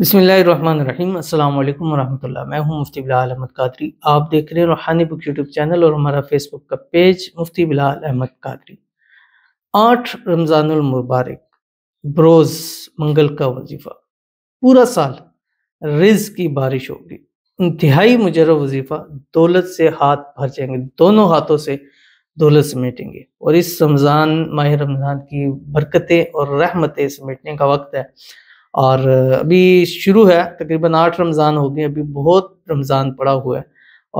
बसमीम अल्लाम वरहमल्ला मैं हूं मुफ्ती बिलाल अहमद कादरी आप देख रहे हैं रूहानी बुक यूट्यूब चैनल और हमारा फेसबुक का पेज मुफ्ती बिलाल अहमद कादरी आठ रमज़ानुल मुबारक बरोज़ मंगल का वजीफ़ा पूरा साल रिज की बारिश होगी इंतहाई मुजर वजीफ़ा दौलत से हाथ भर जाएंगे दोनों हाथों से दौलत समेटेंगे और इस रमज़ान माह रमज़ान की बरकतें और रहमतें समेटने का वक्त है और अभी शुरू है तकरीबन आठ रमज़ान हो गए अभी बहुत रमज़ान पड़ा हुआ है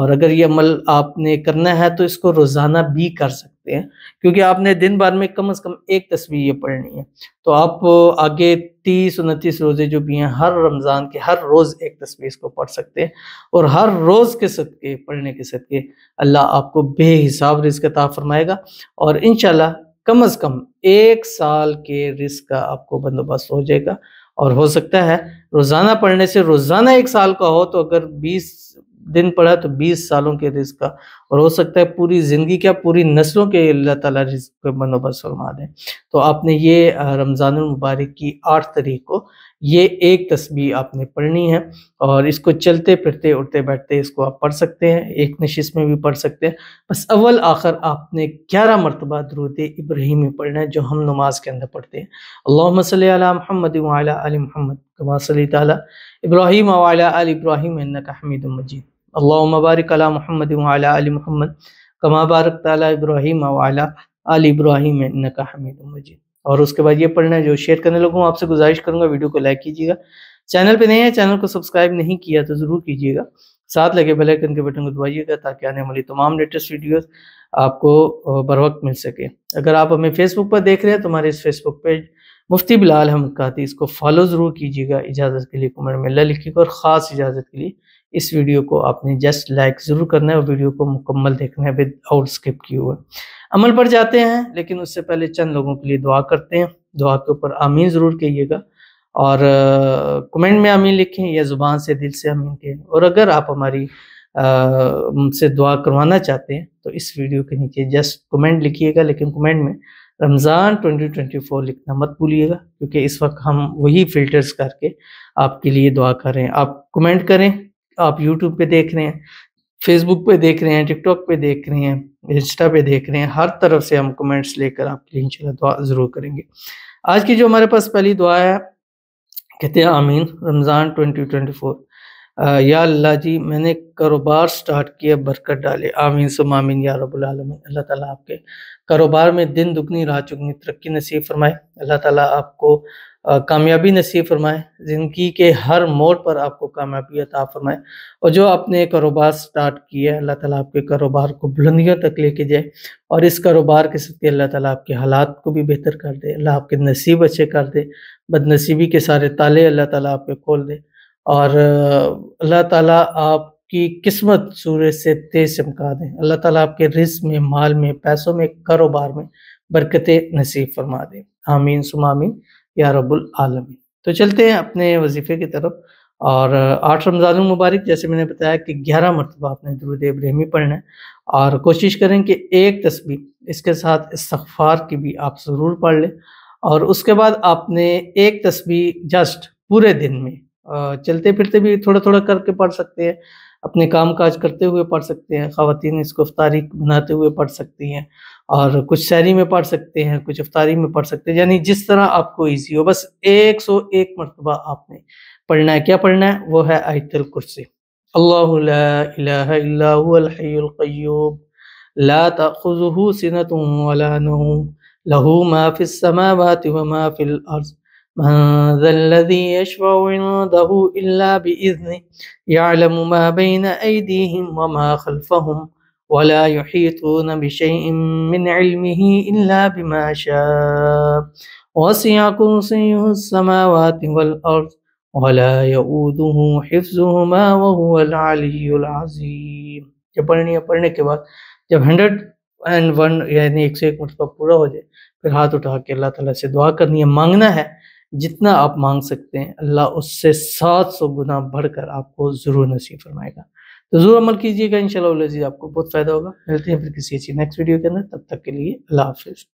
और अगर ये अमल आपने करना है तो इसको रोज़ाना भी कर सकते हैं क्योंकि आपने दिन भर में कम से कम एक तस्वीर ये पढ़नी है तो आप आगे तीस उनतीस रोज़े जो भी हैं हर रमज़ान के हर रोज़ एक तस्वीर इसको पढ़ सकते हैं और हर रोज़ के सदक़े पढ़ने के सदक़े अल्लाह आपको बेहिसाब रिस्क अता फरमाएगा और इन कम अज़ कम एक साल के रिस्क का आपको बंदोबस्त हो जाएगा और हो सकता है रोज़ाना पढ़ने से रोज़ाना एक साल का हो तो अगर 20 दिन पढ़ा तो 20 सालों के रिस्क का और हो सकता है पूरी ज़िंदगी क्या पूरी नस्लों के अल्लाह ताला रिज्क बंदोबस्त फरमा दें तो आपने ये रमज़ान मुबारक की आठ तारीख को ये एक तस्वीर आपने पढ़नी है और इसको चलते फिरते उठते बैठते इसको आप पढ़ सकते हैं एक नशिस में भी पढ़ सकते हैं बस अव्वल आखिर आपने ग्यारह मरतबा दरूद इब्राहिम में पढ़ना है जो हम नमाज के अंदर पढ़ते हैं अल्लाह महमद वाली महमद कमा तब्राहिम वाल इब्राहिम का हमीद मजीद अल्लाह मबारक अला महमद वाला अली महमद कमा बारक इब्राहिम वाला आल इब्राहिम नका हमीद मजीद और उसके बाद ये पढ़ना है जो शेयर करने लोगों आपसे गुजारिश करूँगा वीडियो को लाइक कीजिएगा चैनल पे नहीं है चैनल को सब्सक्राइब नहीं किया तो ज़रूर कीजिएगा साथ लगे बेल आइकन के बटन को दबाइएगा ताकि आने वाली तमाम लेटेस्ट वीडियोस आपको बर वक्त मिल सके अगर आप हमें फेसबुक पर देख रहे हैं तो हमारे इस फेसबुक पेज मुफ्ती बिलाल हम कहते इसको फॉलो ज़रूर कीजिएगा इजाज़त के लिए कमेंट में ला लिखिएगा और ख़ास इजाज़त के लिए इस वीडियो को आपने जस्ट लाइक ज़रूर करना है और वीडियो को मुकम्मल देखना है विद आउट स्किप किए हुए अमल पर जाते हैं लेकिन उससे पहले चंद लोगों के लिए दुआ करते हैं दुआ के ऊपर आमीन ज़रूर कहिएगा और कमेंट में आमीन लिखें या ज़ुबान से दिल से आमीन कहें और अगर आप हमारी से दुआ करवाना चाहते हैं तो इस वीडियो के नीचे जस्ट कमेंट लिखिएगा लेकिन कमेंट में रमज़ान 2024 लिखना मत भूलिएगा क्योंकि इस वक्त हम वही फ़िल्टर्स करके आपके लिए दुआ कर रहे हैं आप कमेंट करें आप यूट्यूब पे देख रहे हैं फेसबुक पे देख रहे हैं टिकटॉक पे देख रहे हैं इंस्टा पे देख रहे हैं हर तरफ से हम कमेंट्स लेकर आपके लिए इनशाला दुआ ज़रूर करेंगे आज की जो हमारे पास पहली दुआ है कहते हैं आमीन रमज़ान ट्वेंटी या अल्लाह जी मैंने कारोबार स्टार्ट किया बरकत डाले आमीन सुम आमीन या रबालमीन अल्लाह ताला आपके कारोबार में दिन दुगनी रात चुगनी तरक्की नसीब फरमाए अल्लाह ताला आपको कामयाबी नसीब फरमाए ज़िंदगी के हर मोड़ पर आपको कामयाबी अता फरमाए और जो आपने कारोबार स्टार्ट किया है अल्लाह ताला आपके कारोबार को बुलंदियों तक लेके जाए और इस कारोबार के सत्य अल्लाह ताला आपके हालात को भी बेहतर कर दे अल्लाह आपके नसीब अच्छे कर दे बदनसीबी के सारे ताले अल्लाह ताला आपके खोल दे और अल्लाह ताला आपकी किस्मत सूरज से तेज चमका दें अल्लाह ताला आपके रिस में माल में पैसों में कारोबार में बरकतें नसीब फरमा दें आमीन सुमामीन या रब्बुल आलमीन तो चलते हैं अपने वजीफे की तरफ और आठ रमज़ान मुबारक जैसे मैंने बताया कि ग्यारह मरतबा आपने दरुद इब्राहिमी पढ़ना है और कोशिश करें कि एक तस्वीर इसके साथ इस्तफ़ार की भी आप ज़रूर पढ़ लें और उसके बाद आपने एक तस्वीर जस्ट पूरे दिन में चलते फिरते भी थोड़ा थोड़ा करके पढ़ सकते हैं अपने काम काज करते हुए पढ़ सकते हैं ख़वान इसको अफ्तारी बनाते हुए पढ़ सकती हैं और कुछ शायरी में पढ़ सकते हैं कुछ अफ्तारी में पढ़ सकते हैं यानी जिस तरह आपको ईजी हो बस एक सौ एक मरतबा आपने पढ़ना है क्या पढ़ना है वो है आयतल कुर्सी अल्लाहयूब लाता सिनत लहू माफिल माफिल अर्ज़ من ذا الذي يشفع عنده إلا بإذنه يعلم ما بين أيديهم وما خلفهم ولا يحيطون بشيء من علمه إلا بما شاء وسع كرسيه السماوات والأرض ولا يؤوده حفظهما وهو العلي العظيم जब पढ़नी है पढ़ने के बाद जब हंड्रेड एंड वन यानी एक सौ एक मरतबा पूरा हो जाए फिर हाथ उठा के अल्लाह ताला से दुआ करनी है मांगना है जितना आप मांग सकते हैं अल्लाह उससे सात सौ गुना बढ़कर आपको ज़रूर नसीब फरमाएगा तो ज़रूर अमल कीजिएगा इन आपको बहुत फ़ायदा होगा मिलते हैं फिर किसी अच्छी नेक्स्ट वीडियो के अंदर तब तक के लिए अल्लाह हाफिज़